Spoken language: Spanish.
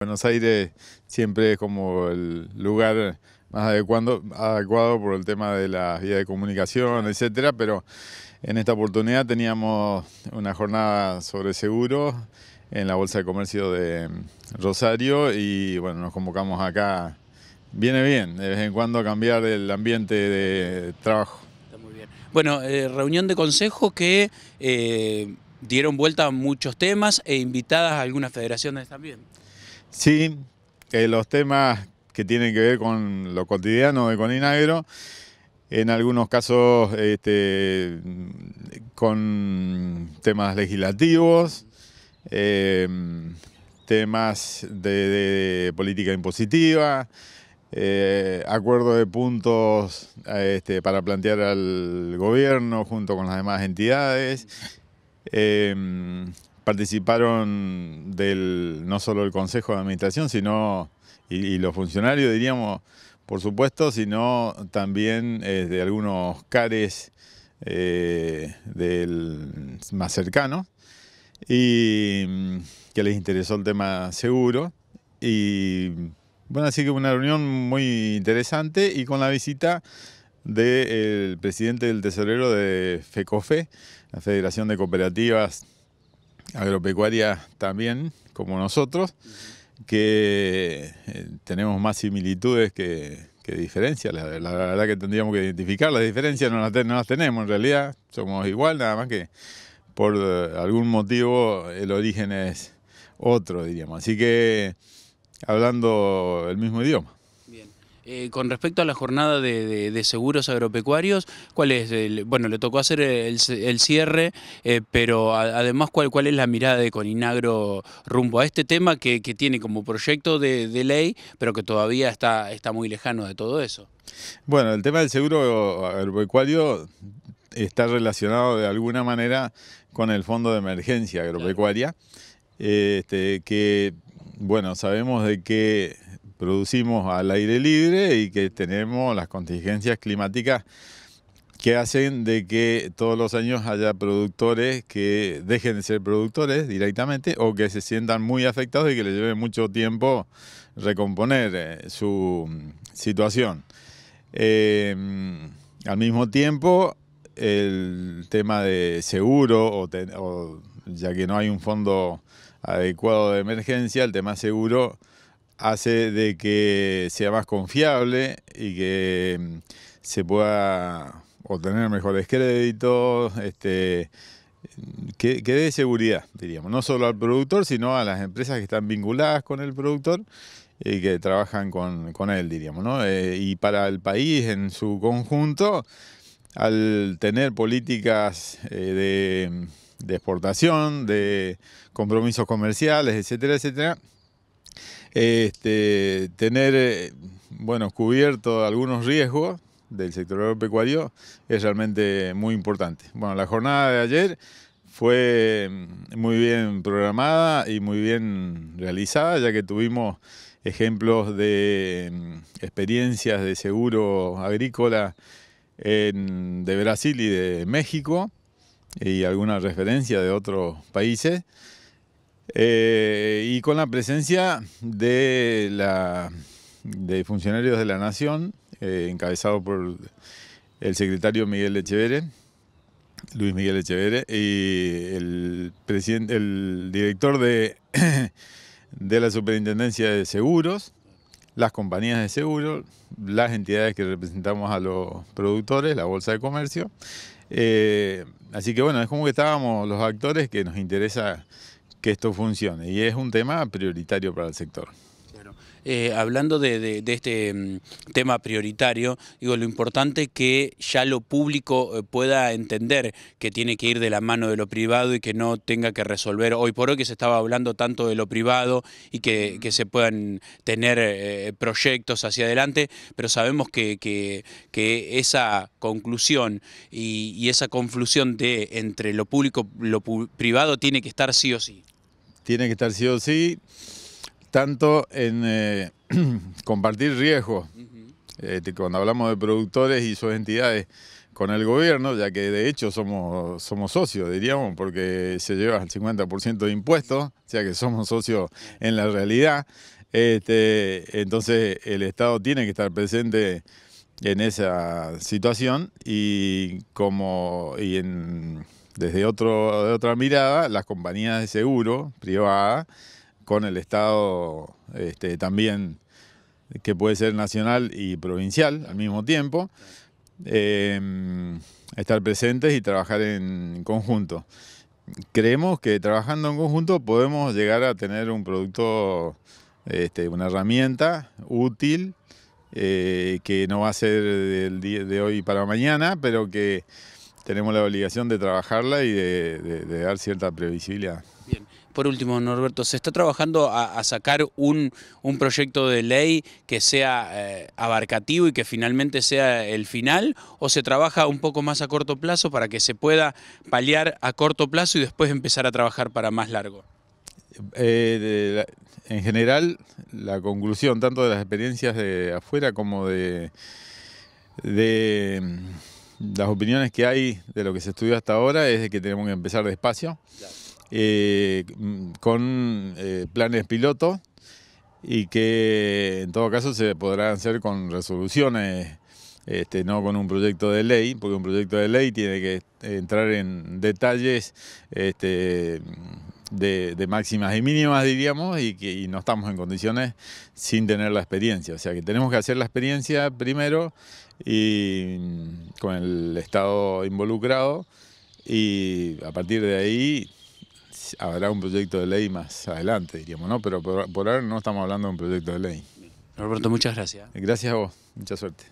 Buenos Aires siempre es como el lugar más adecuado, adecuado por el tema de la vías de comunicación, etcétera, pero en esta oportunidad teníamos una jornada sobre seguro en la Bolsa de Comercio de Rosario y bueno, nos convocamos acá. Viene bien, de vez en cuando cambiar el ambiente de trabajo. Está muy bien. Bueno, eh, reunión de consejo que eh, dieron vuelta a muchos temas e invitadas a algunas federaciones también. Sí, eh, los temas que tienen que ver con lo cotidiano de Coninagro, en algunos casos este, con temas legislativos, em, temas de, política impositiva, eh, acuerdo de puntos este, para plantear al gobierno junto con las demás entidades. Eh, participaron del, no solo el Consejo de Administración, sino, y, los funcionarios, diríamos, por supuesto, sino también eh, de algunos cares eh, del, más cercanos, y mm, que les interesó el tema seguro. Y bueno, así que una reunión muy interesante y con la visita del presidente del tesorero de FECOFE, la Federación de Cooperativas agropecuaria también, como nosotros, que eh, tenemos más similitudes que, diferencias. La, verdad que tendríamos que identificar las diferencias, no las, no las tenemos en realidad, somos igual, nada más que por eh, algún motivo el origen es otro, diríamos. Así que hablando el mismo idioma. Eh, con respecto a la jornada de, seguros agropecuarios, ¿cuál es? bueno, le tocó hacer el, cierre, eh, pero además, ¿cuál, ¿cuál es la mirada de Coninagro rumbo a este tema que, tiene como proyecto de, ley, pero que todavía está, está muy lejano de todo eso? Bueno, el tema del seguro agropecuario está relacionado de alguna manera con el Fondo de Emergencia Agropecuaria, este, que, bueno, sabemos de que producimos al aire libre y que tenemos las contingencias climáticas que hacen de que todos los años haya productores que dejen de ser productores directamente o que se sientan muy afectados y que les lleve mucho tiempo recomponer eh, su mm, situación. Em, al mismo tiempo, el tema de seguro, ya que no hay un fondo adecuado de emergencia, el tema seguro hace de que sea más confiable y que mm, se pueda obtener mejores créditos, este, mm, que, dé seguridad, diríamos, no solo al productor, sino a las empresas que están vinculadas con el productor y que trabajan con, con él, diríamos, ¿no? Eh, y para el país en su conjunto, al tener políticas eh, mm, de exportación, de compromisos comerciales, etcétera, etcétera, este, tener eh, bueno, cubierto algunos riesgos del sector agropecuario es realmente muy importante. Bueno, la jornada de ayer fue mm, muy bien programada y muy bien realizada, ya que tuvimos ejemplos de mm, experiencias de seguro agrícola de Brasil y de México y alguna referencia de otros países. Eh, y con la presencia de, la, de funcionarios de la Nación, eh, encabezado por el secretario Miguel Echevere, Luis Miguel Echevere, y el, el director de, la Superintendencia de Seguros, las compañías de seguros, las entidades que representamos a los productores, la Bolsa de Comercio. Eh, así que bueno, es como que estábamos los actores que nos interesa que esto funcione y es un tema prioritario para el sector. Eh, hablando de, este mm, tema prioritario, digo, lo importante que ya lo público eh, pueda entender que tiene que ir de la mano de lo privado y que no tenga que resolver hoy por hoy que se estaba hablando tanto de lo privado y que, se puedan tener eh, proyectos hacia adelante, pero sabemos que, que, esa conclusión y, esa confusión de entre lo público y lo privado tiene que estar sí o sí. Tiene que estar sí o sí tanto en eh, compartir riesgos, eh, cuando hablamos de productores y sus entidades, con el gobierno, ya que de hecho somos, somos socios, diríamos, porque se lleva el 50% de impuestos, o sea que somos socios en la realidad. Este, entonces el Estado tiene que estar presente en esa situación y como y en, desde otro, de otra mirada, las compañías de seguro privadas con el Estado este, también, que puede ser nacional y provincial al mismo tiempo, em, estar presentes y trabajar en conjunto. Creemos que trabajando en conjunto podemos llegar a tener un producto, este, una herramienta útil, eh, que no va a ser del día de hoy para mañana, pero que tenemos la obligación de trabajarla y de dar cierta previsibilidad. Por último, Norberto, ¿se está trabajando a, sacar un, proyecto de ley que sea eh, abarcativo y que finalmente sea el final? ¿O se trabaja un poco más a corto plazo para que se pueda paliar a corto plazo y después empezar a trabajar para más largo? Eh, en general, la conclusión tanto de las experiencias de afuera como de, de mm, las opiniones que hay de lo que se estudió hasta ahora es de que tenemos que empezar despacio. Eh, con eh, planes piloto y que en todo caso se podrán hacer con resoluciones, este, no con un proyecto de ley, porque un proyecto de ley tiene que entrar en detalles este, de, máximas y mínimas, diríamos, y que no estamos en condiciones sin tener la experiencia. O sea que tenemos que hacer la experiencia primero y mm, con el Estado involucrado y a partir de ahí habrá un proyecto de ley más adelante, diríamos, ¿no? Pero por, ahora no estamos hablando de un proyecto de ley. Roberto, muchas gracias. Gracias a vos, mucha suerte.